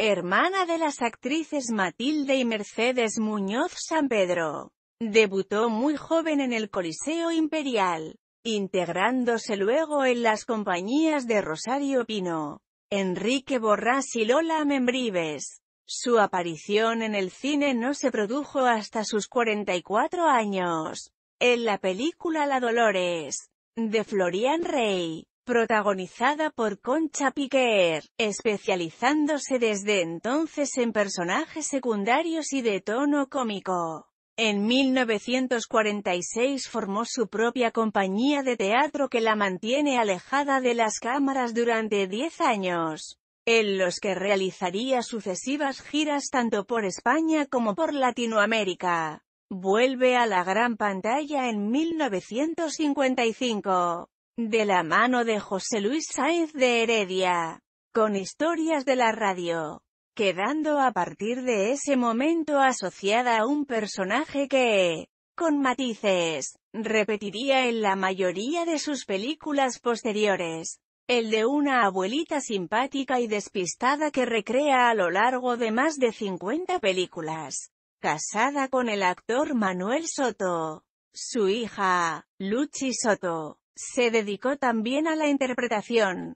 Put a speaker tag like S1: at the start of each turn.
S1: hermana de las actrices Matilde y Mercedes Muñoz San Pedro. Debutó muy joven en el Coliseo Imperial, integrándose luego en las compañías de Rosario Pino, Enrique Borrás y Lola Membrives. Su aparición en el cine no se produjo hasta sus 44 años, en la película La Dolores, de Florian Rey protagonizada por Concha Piquer, especializándose desde entonces en personajes secundarios y de tono cómico. En 1946 formó su propia compañía de teatro que la mantiene alejada de las cámaras durante 10 años, en los que realizaría sucesivas giras tanto por España como por Latinoamérica. Vuelve a la gran pantalla en 1955 de la mano de José Luis Sáez de Heredia, con historias de la radio, quedando a partir de ese momento asociada a un personaje que, con matices, repetiría en la mayoría de sus películas posteriores, el de una abuelita simpática y despistada que recrea a lo largo de más de 50 películas, casada con el actor Manuel Soto, su hija, Luchi Soto se dedicó también a la interpretación.